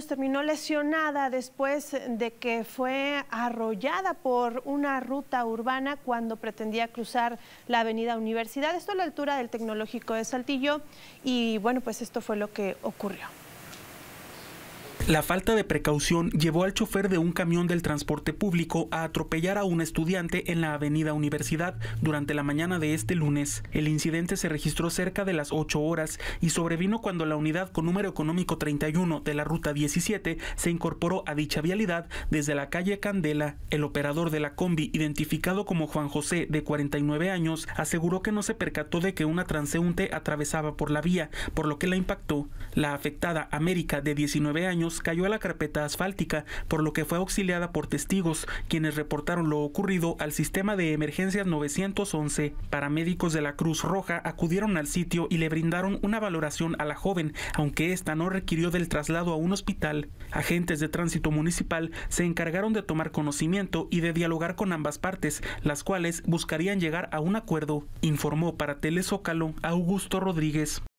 terminó lesionada después de que fue arrollada por una ruta urbana cuando pretendía cruzar la avenida Universidad, esto a la altura del Tecnológico de Saltillo, y bueno, pues esto fue lo que ocurrió. La falta de precaución llevó al chofer de un camión del transporte público a atropellar a un estudiante en la avenida Universidad durante la mañana de este lunes. El incidente se registró cerca de las 8 horas y sobrevino cuando la unidad con número económico 31 de la ruta 17 se incorporó a dicha vialidad desde la calle Candela. El operador de la combi, identificado como Juan José, de 49 años, aseguró que no se percató de que una transeúnte atravesaba por la vía, por lo que la impactó. La afectada América, de 19 años, cayó a la carpeta asfáltica, por lo que fue auxiliada por testigos, quienes reportaron lo ocurrido al sistema de emergencias 911. Paramédicos de la Cruz Roja acudieron al sitio y le brindaron una valoración a la joven, aunque esta no requirió del traslado a un hospital. Agentes de tránsito municipal se encargaron de tomar conocimiento y de dialogar con ambas partes, las cuales buscarían llegar a un acuerdo, informó para Telezócalo Augusto Rodríguez.